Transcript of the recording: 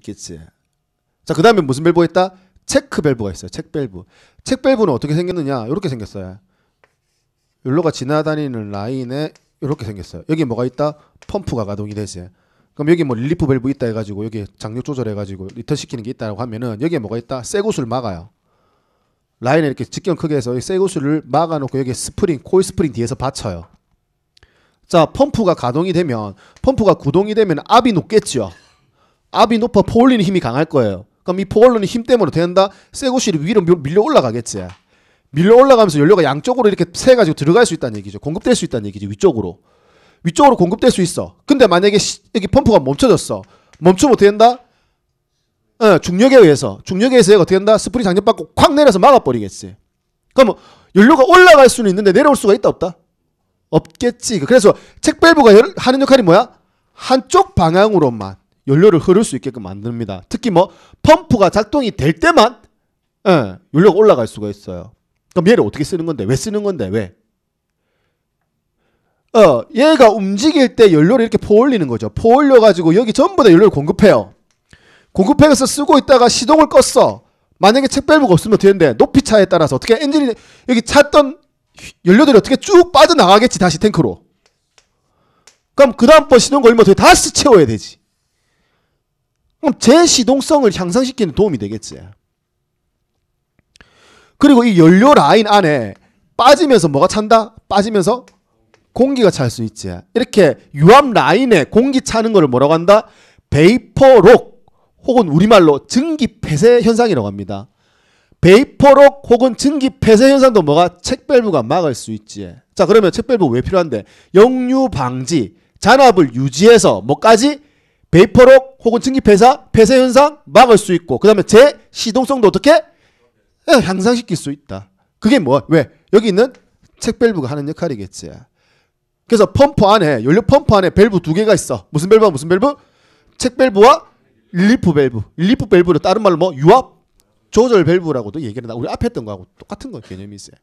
있겠지. 자, 그 다음에 무슨 밸브가 있다? 체크 밸브가 있어요. 체크 밸브. 체크 밸브는 어떻게 생겼느냐? 이렇게 생겼어요. 율로가 지나다니는 라인에 이렇게 생겼어요. 여기 뭐가 있다? 펌프가 가동이 되지. 그럼 여기 뭐 릴리프 밸브 있다 해가지고 여기 장력 조절해가지고 리턴 시키는 게 있다라고 하면은 여기에 뭐가 있다? 쇠구슬 막아요. 라인에 이렇게 직경 크게 해서 쇠구슬을 막아놓고 여기 스프링, 코일 스프링 뒤에서 받쳐요. 자, 펌프가 가동이 되면 펌프가 구동이 되면 압이 높겠죠. 압이 높아 퍼올리는 힘이 강할 거예요. 그럼 이퍼올리는힘 때문에 된다. 세고실이 위로 밀려 올라가겠지. 밀려 올라가면서 연료가 양쪽으로 이렇게 새 가지고 들어갈 수 있다는 얘기죠. 공급될 수 있다는 얘기죠. 위쪽으로. 위쪽으로 공급될 수 있어. 근데 만약에 시, 여기 펌프가 멈춰졌어. 멈춰 못 된다. 어, 중력에 의해서 중력에 의해서 어떻 된다? 스프링 장전 받고 콱 내려서 막아버리겠지. 그럼 연료가 올라갈 수는 있는데 내려올 수가 있다 없다? 없겠지. 그래서 책밸브가 하는 역할이 뭐야? 한쪽 방향으로만 연료를 흐를 수 있게끔 만듭니다. 특히 뭐 펌프가 작동이 될 때만 예, 연료가 올라갈 수가 있어요. 그럼 얘를 어떻게 쓰는 건데? 왜 쓰는 건데? 왜? 어, 얘가 움직일 때 연료를 이렇게 퍼올리는 거죠. 퍼올려 가지고 여기 전부 다 연료를 공급해요. 공급해서 쓰고 있다가 시동을 껐어. 만약에 책밸브가 없으면 되는데 높이 차에 따라서 어떻게 엔진이 여기 찼던 연료들이 어떻게 쭉 빠져나가겠지 다시 탱크로. 그럼 그 다음번 시동 걸면 리 어떻게 다시 채워야 되지. 그럼 제 시동성을 향상시키는 도움이 되겠지. 그리고 이 연료 라인 안에 빠지면서 뭐가 찬다? 빠지면서 공기가 찰 수 있지. 이렇게 유압 라인에 공기 차는 거를 뭐라고 한다? 베이퍼록 혹은 우리말로 증기 폐쇄 현상이라고 합니다. 베이퍼록 혹은 증기 폐쇄 현상도 뭐가 책밸브가 막을 수 있지. 자, 그러면 책밸브 왜 필요한데? 역류 방지, 잔압을 유지해서 뭐까지 베이퍼록 혹은 증기 폐사, 폐쇄 현상 막을 수 있고 그다음에 재 시동성도 어떻게 예, 향상시킬 수 있다. 그게 뭐 왜? 여기 있는 책 밸브가 하는 역할이겠지. 그래서 펌프 안에 연료 펌프 안에 밸브 두 개가 있어. 무슨 밸브와 무슨 밸브? 책 밸브와 릴리프 밸브. 릴리프 밸브를 다른 말로 뭐 유압 조절 밸브라고도 얘기를 나 우리 앞에 했던 거하고 똑같은 거 개념이 있어요.